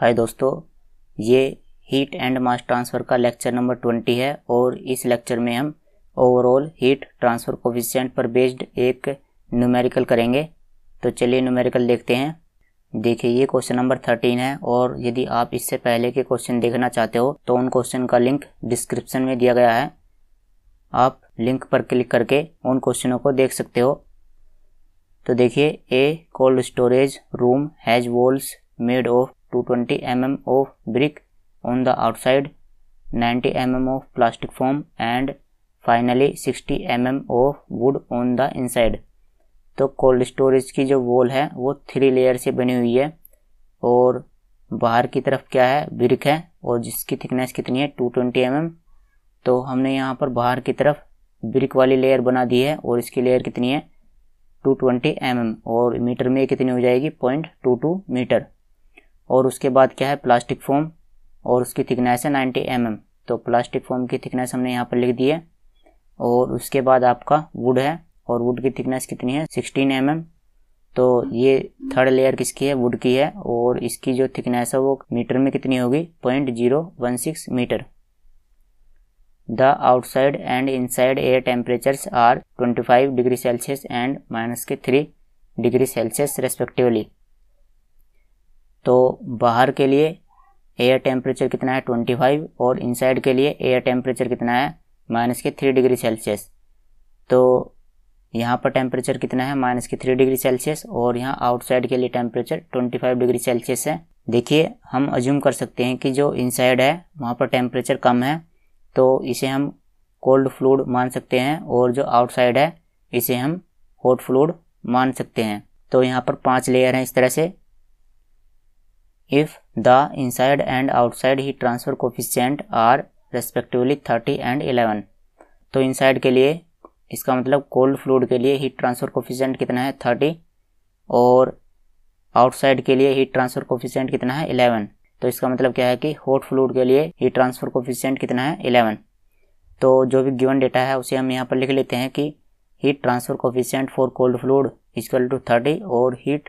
हाय दोस्तों ये heat and mass transfer का लेक्चर नंबर ट्वेंटी है और इस लेक्चर में हम ओवरऑल हीट ट्रांसफ़र कोफिशेंट पर बेस्ड एक न्यूमेरिकल करेंगे तो चलिए न्यूमेरिकल देखते हैं देखिए ये क्वेश्चन नंबर थर्टीन है और यदि आप इससे पहले के क्वेश्चन देखना चाहते हो तो उन क्वेश्चन का लिंक डिस्क्रिप्शन में दिया गया है आप लिंक पर क्लिक करके उन क्वेश्चनों को देख सकते हो तो देखिए a cold storage room has walls made of 220 mm of brick on the outside, 90 mm of plastic foam and finally 60 mm of wood on the inside तो कोल्ड स्टोरेज की जो वॉल है वो थ्री लेयर से बनी हुई है और बाहर की तरफ क्या है ब्रिक है और जिसकी थिकनेस कितनी है 220 ट्वेंटी mm. तो हमने यहाँ पर बाहर की तरफ ब्रिक वाली लेयर बना दी है और इसकी लेयर कितनी है 220 ट्वेंटी mm और मीटर में कितनी हो जाएगी पॉइंट टू टू मीटर और उसके बाद क्या है प्लास्टिक फोम और उसकी थिकनेस है नाइन्टी एम mm. तो प्लास्टिक फोम की थिकनेस हमने यहाँ पर लिख दी है और उसके बाद आपका वुड है और वुड की थिकनेस कितनी है सिक्सटीन एम mm. तो ये थर्ड लेयर किसकी है वुड की है और इसकी जो थिकनेस है वो मीटर में कितनी होगी point zero one six metre the outside and inside air temperatures are twenty five degree Celsius and minus के थ्री डिग्री सेल्सियस रेस्पेक्टिवली तो बाहर के लिए एयर टेम्परेचर कितना है ट्वेंटी फाइव और इनसाइड के लिए एयर टेम्परेचर कितना है माइनस के थ्री डिग्री सेल्सियस तो यहाँ पर टेम्परेचर कितना है माइनस के थ्री डिग्री सेल्सियस और यहाँ आउटसाइड के लिए temperature twenty five degree Celsius है देखिए हम अज्यूम कर सकते हैं कि जो इनसाइड है वहाँ पर टेम्परेचर कम है तो इसे हम कोल्ड फ्लूड मान सकते हैं और जो आउटसाइड है इसे हम हॉट फ्लूड मान सकते हैं तो यहाँ पर पांच लेयर हैं इस तरह से if the inside and outside heat transfer coefficient are respectively thirty and eleven तो inside के लिए इसका मतलब कोल्ड फ्लूड के लिए हीट ट्रांसफर कोफिशेंट कितना है थर्टी और आउटसाइड के लिए हीट ट्रांसफर कोफिशियंट कितना है इलेवन तो इसका मतलब क्या है कि हॉट फ्लूड के लिए हीट ट्रांसफर कोफिशियंट कितना है इलेवन तो जो भी गिवन डेटा है उसे हम यहाँ पर लिख लेते हैं कि heat transfer coefficient for cold fluid equal to thirty और heat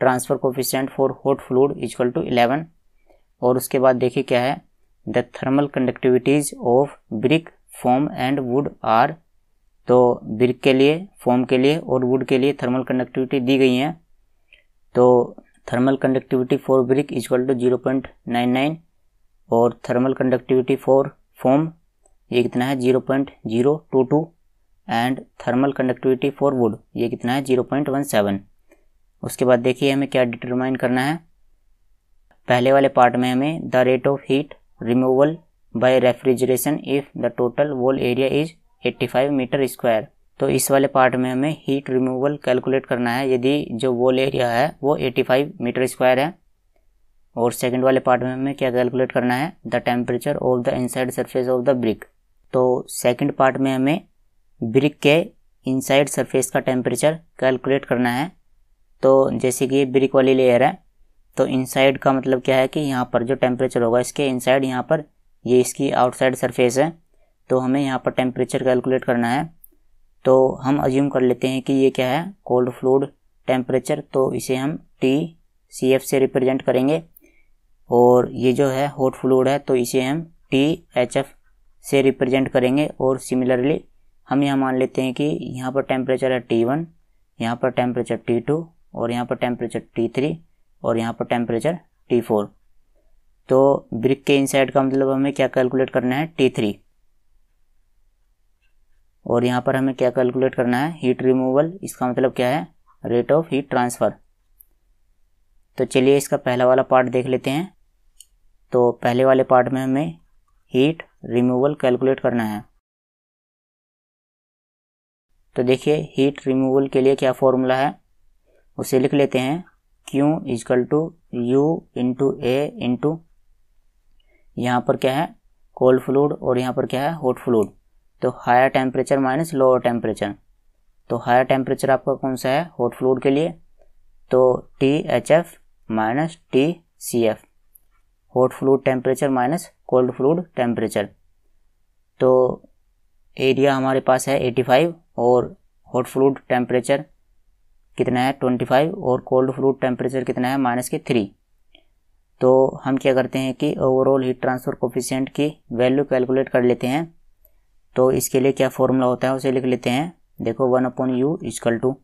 transfer coefficient for hot fluid equal to eleven और उसके बाद देखिए क्या है the thermal conductivities of brick foam and wood are तो ब्रिक के लिए फोम के लिए और वुड के लिए थर्मल कंडक्टिविटी दी गई हैं तो thermal conductivity for brick equal to zero point nine nine और थर्मल कंडक्टिविटी फॉर फोम ये कितना है zero point zero two two and thermal conductivity for wood ये कितना है जीरो पॉइंट वन सेवन उसके बाद देखिए हमें क्या डिटरमाइन करना है पहले वाले पार्ट में हमें the rate of heat removal by refrigeration if the total wall area is 85 metre square तो इस वाले पार्ट में हमें हीट रिमूवल कैलकुलेट करना है यदि जो वॉल एरिया है वो 85 मीटर स्क्वायर है और सेकंड वाले पार्ट में हमें क्या कैलकुलेट करना है the temperature of the inside surface of the brick तो सेकंड पार्ट में हमें ब्रिक के इनसाइड सरफेस का टेम्परेचर कैलकुलेट करना है तो जैसे कि ये ब्रिक वाली लेयर है तो इनसाइड का मतलब क्या है कि यहाँ पर जो टेम्परेचर होगा इसके इनसाइड यहाँ पर ये इसकी आउटसाइड सरफेस है तो हमें यहाँ पर टेम्परेचर कैलकुलेट करना है तो हम अज्यूम कर लेते हैं कि ये क्या है कोल्ड फ्लूड टेम्परेचर तो इसे हम टी सी एफ से रिप्रेजेंट करेंगे और ये जो है हॉट फ्लूड है तो इसे हम टी एच एफ से रिप्रेजेंट करेंगे और सिमिलरली हम यहाँ मान लेते हैं कि यहाँ पर टेम्परेचर है टी वन यहाँ पर टेम्परेचर टी टू और यहाँ पर टेम्परेचर टी थ्री और यहाँ पर टेम्परेचर टी फोर तो ब्रिक के इनसाइड का मतलब हमें क्या कैलकुलेट करना है टी थ्री और यहाँ पर हमें क्या कैलकुलेट करना है हीट रिमूवल इसका मतलब क्या है रेट ऑफ हीट ट्रांसफ़र तो चलिए इसका पहला वाला पार्ट देख लेते हैं तो पहले वाले पार्ट में हमें हीट रिमूवल कैलकुलेट करना है तो देखिए हीट रिमूवल के लिए क्या फॉर्मूला है उसे लिख लेते हैं Q equal to U into A into यहाँ पर क्या है कोल्ड फ्लूड और यहाँ पर क्या है हॉट फ्लूड तो higher temperature minus lower temperature तो हायर टेम्परेचर आपका कौन सा है हॉट फ्लूड के लिए तो T H F minus T C F hot fluid temperature minus cold fluid temperature तो एरिया हमारे पास है 85 और हॉट फ्लूड टेम्परेचर कितना है ट्वेंटी फाइव और कोल्ड फ्लूड टेम्परेचर कितना है माइनस के थ्री तो हम क्या करते हैं कि ओवरऑल हीट ट्रांसफर कोफिशियंट की वैल्यू कैलकुलेट कर लेते हैं तो इसके लिए क्या फॉर्मूला होता है उसे लिख लेते हैं देखो one upon U equal to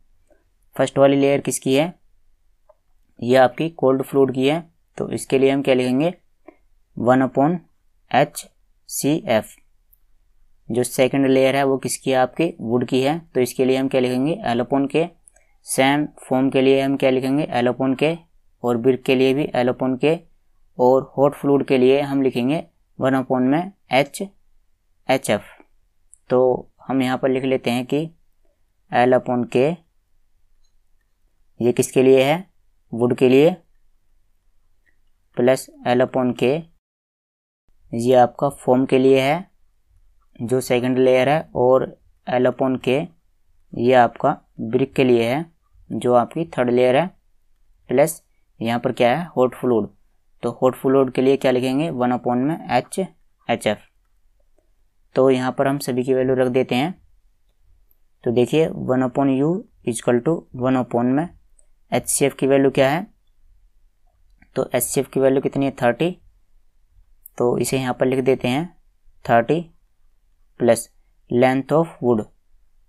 first वाली लेयर किसकी है यह आपकी कोल्ड फ्लूड की है तो इसके लिए हम क्या लिखेंगे one upon H C F जो सेकंड लेयर है वो किसकी है आपकी वुड की है तो इसके लिए हम क्या लिखेंगे एलोपोन के सेम फोम के लिए हम क्या लिखेंगे एलोपोन के और ब्रिक के लिए भी एलोपोन के और हॉट फ्लूड के लिए हम लिखेंगे वन अपॉन में एच एच एफ तो हम यहाँ पर लिख लेते हैं कि एल अपोन के ये किसके लिए है वुड के लिए प्लस एल अपोन के ये आपका फोम के लिए है जो सेकंड लेयर है और एल अपोन के ये आपका ब्रिक के लिए है जो आपकी थर्ड लेयर है प्लस यहाँ पर क्या है हॉट फ्लूड तो हॉट फ्लूड के लिए क्या लिखेंगे वन अपॉन में एच एच एफ तो यहाँ पर हम सभी की वैल्यू रख देते हैं तो देखिए one upon U equal to one upon में एच सी एफ की वैल्यू क्या है तो एच सी एफ की वैल्यू कितनी है थर्टी तो इसे यहाँ पर लिख देते हैं thirty plus length of wood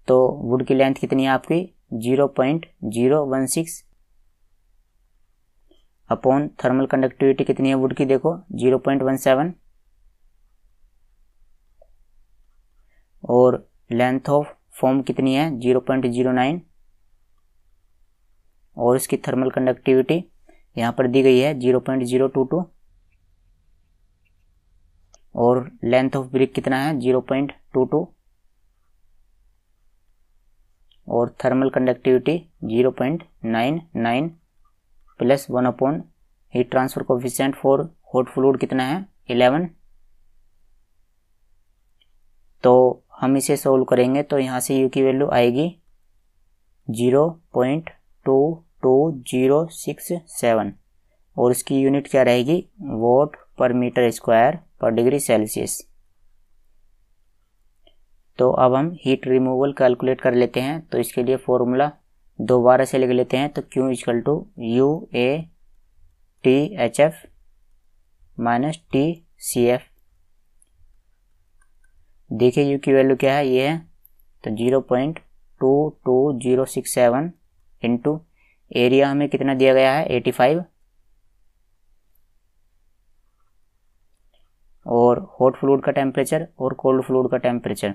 तो वुड की लेंथ कितनी है आपकी zero point zero one six upon thermal conductivity कितनी है वुड की देखो जीरो पॉइंट वन सेवन और लेंथ ऑफ फॉर्म कितनी है जीरो पॉइंट जीरो नाइन और इसकी थर्मल कंडक्टिविटी यहाँ पर दी गई है zero point zero two two और लेंथ ऑफ ब्रिक कितना है जीरो पॉइंट टू टू और thermal conductivity 0.99 plus one upon heat transfer coefficient for hot fluid कितना है 11 तो हम इसे सोल्व करेंगे तो यहाँ से यू की वैल्यू आएगी zero point two two six seven और इसकी यूनिट क्या रहेगी वोट पर मीटर स्क्वायर पर डिग्री सेल्सियस तो अब हम हीट रिमूवल कैलकुलेट कर लेते हैं तो इसके लिए फॉर्मूला दोबारा से लिख लेते हैं तो Q equal to U A T H F minus T C F देखिए यू की वैल्यू क्या है ये है तो zero point two two zero six seven into area हमें कितना दिया गया है एटी फाइव और हॉट फ्लूड का टेम्परेचर और कोल्ड फ्लूड का टेम्परेचर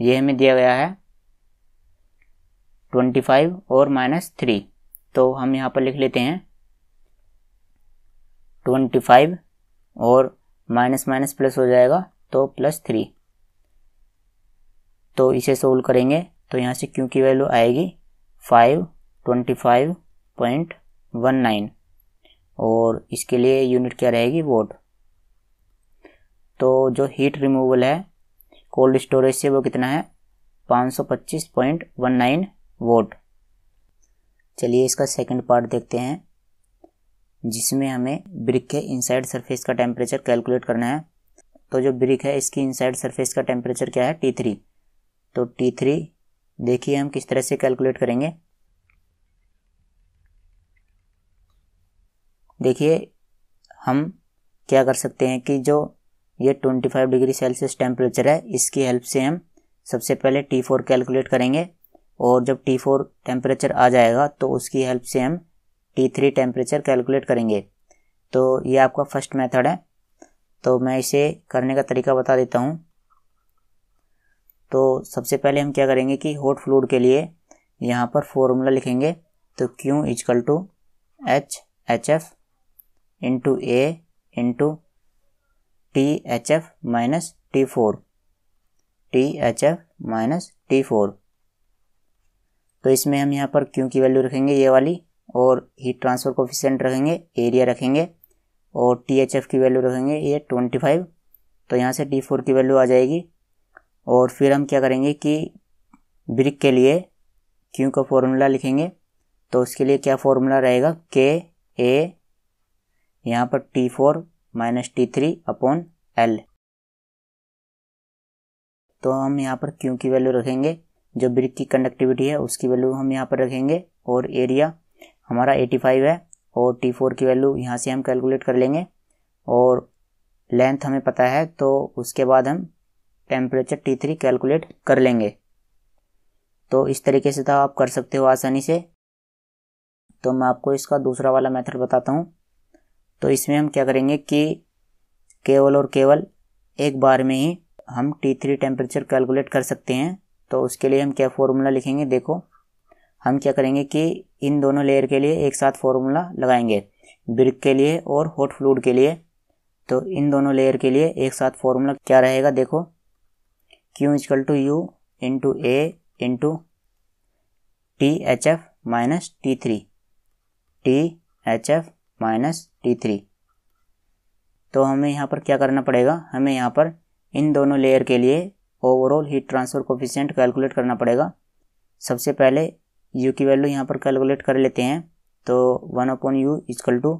ये हमें दिया गया है ट्वेंटी फाइव और माइनस थ्री तो हम यहाँ पर लिख लेते हैं ट्वेंटी फाइव और माइनस माइनस प्लस हो जाएगा तो प्लस थ्री तो इसे सोल्व करेंगे तो यहाँ से क्यू की वैल्यू आएगी five twenty five point one nine और इसके लिए यूनिट क्या रहेगी वोट तो जो हीट रिमूवल है कोल्ड स्टोरेज से वो कितना है 525.19 वोट चलिए इसका सेकंड पार्ट देखते हैं जिसमें हमें ब्रिक के इनसाइड सरफेस का टेम्परेचर कैलकुलेट करना है तो जो ब्रिक है इसकी इनसाइड सरफेस का टेम्परेचर क्या है T3 तो T3 देखिए हम किस तरह से कैलकुलेट करेंगे देखिए हम क्या कर सकते हैं कि जो ये 25 डिग्री सेल्सियस टेम्परेचर है इसकी हेल्प से हम सबसे पहले टी फोर कैलकुलेट करेंगे और जब टी फोर टेम्परेचर आ जाएगा तो उसकी हेल्प से हम टी थ्री टेम्परेचर कैलकुलेट करेंगे तो ये आपका फर्स्ट मेथड है तो मैं इसे करने का तरीका बता देता हूँ तो सबसे पहले हम क्या करेंगे कि हॉट फ्लूड के लिए यहाँ पर फॉर्मूला लिखेंगे तो Q equal to H H F into A into T H F minus T four T H F minus T four तो इसमें हम यहाँ पर क्यू की वैल्यू रखेंगे ये वाली और हीट ट्रांसफर कोफिशेंट रखेंगे एरिया रखेंगे और टी एच एफ की वैल्यू रखेंगे ये ट्वेंटी फाइव तो यहाँ से टी फोर की वैल्यू आ जाएगी और फिर हम क्या करेंगे कि ब्रिक के लिए क्यू का फॉर्मूला लिखेंगे तो उसके लिए क्या फॉर्मूला रहेगा के ए यहाँ पर T four minus T three upon L तो हम यहाँ पर क्यू की वैल्यू रखेंगे जो ब्रिक की कंडक्टिविटी है उसकी वैल्यू हम यहाँ पर रखेंगे और एरिया हमारा 85 है और टी फोर की वैल्यू यहाँ से हम कैलकुलेट कर लेंगे और लेंथ हमें पता है तो उसके बाद हम टेम्परेचर टी थ्री कैलकुलेट कर लेंगे तो इस तरीके से तो आप कर सकते हो आसानी से तो मैं आपको इसका दूसरा वाला मेथड बताता हूँ तो इसमें हम क्या करेंगे कि केवल और केवल एक बार में ही हम टी थ्री टेम्परेचर कैलकुलेट कर सकते हैं तो उसके लिए हम क्या फॉर्मूला लिखेंगे देखो हम क्या करेंगे कि इन दोनों लेयर के लिए एक साथ फॉर्मूला लगाएंगे ब्रिक के लिए और हॉट फ्लूड के लिए तो इन दोनों लेयर के लिए एक साथ फॉर्मूला क्या रहेगा देखो Q equal to U into A into T H F minus T three T H F minus T three तो हमें यहाँ पर क्या करना पड़ेगा हमें यहाँ पर इन दोनों लेयर के लिए overall heat transfer coefficient calculate करना पड़ेगा सबसे पहले यू की वैल्यू यहाँ पर कैलकुलेट कर लेते हैं तो one upon U equal to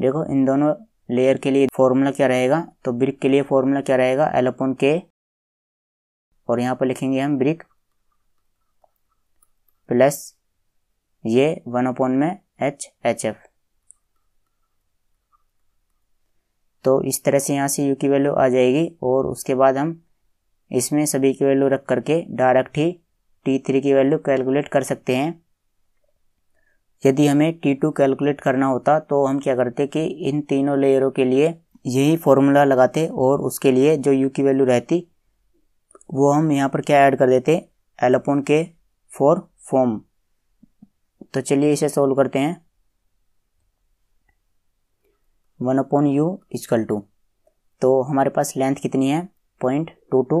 देखो इन दोनों लेयर के लिए फॉर्मूला क्या रहेगा तो ब्रिक के लिए फॉर्मूला क्या रहेगा एल अपॉन के और यहाँ पर लिखेंगे हम ब्रिक प्लस ये वन अपॉन में एच एच एफ तो इस तरह से यहाँ से यू की वैल्यू आ जाएगी और उसके बाद हम इसमें सभी की वैल्यू रख करके डायरेक्ट ही टी थ्री की वैल्यू कैलकुलेट कर सकते हैं यदि हमें टी टू कैलकुलेट करना होता तो हम क्या करते कि इन तीनों लेयरों के लिए यही फॉर्मूला लगाते और उसके लिए जो यू की वैल्यू रहती वो हम यहाँ पर क्या ऐड कर देते एलोपोन के फॉर फॉर्म तो चलिए इसे सॉल्व करते हैं one upon U equal to तो हमारे पास लेंथ कितनी है पॉइंट टू टू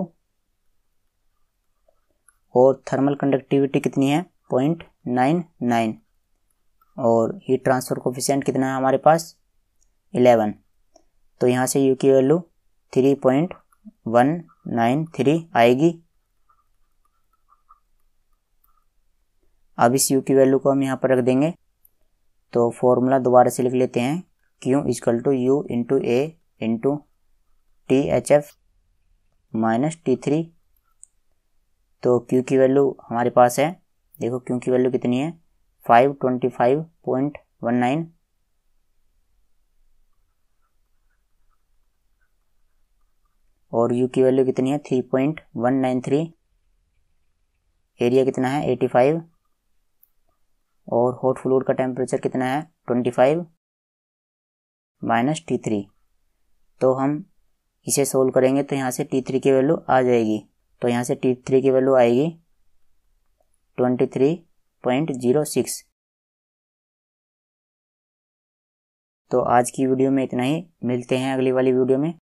और थर्मल कंडक्टिविटी कितनी है पॉइंट नाइन नाइन और हीट ट्रांसफ़र कोफिशेंट कितना है हमारे पास इलेवन तो यहाँ से यू की value three point one nine three आएगी अब इस यू की वैल्यू को हम यहाँ पर रख देंगे तो फॉर्मूला दोबारा से लिख लेते हैं Q equal to U into A into T H F minus T three तो क्यू की वैल्यू हमारे पास है देखो क्यू की वैल्यू कितनी है five twenty five point one nine और यू की वैल्यू कितनी है three point one nine three area कितना है एटी फाइव और हॉट फ्लोर का टेम्परेचर कितना है twenty five minus T three तो हम इसे सोल्व करेंगे तो यहाँ से टी थ्री की वैल्यू आ जाएगी तो यहाँ से टी थ्री की वैल्यू आएगी twenty three point zero six तो आज की वीडियो में इतना ही मिलते हैं अगली वाली वीडियो में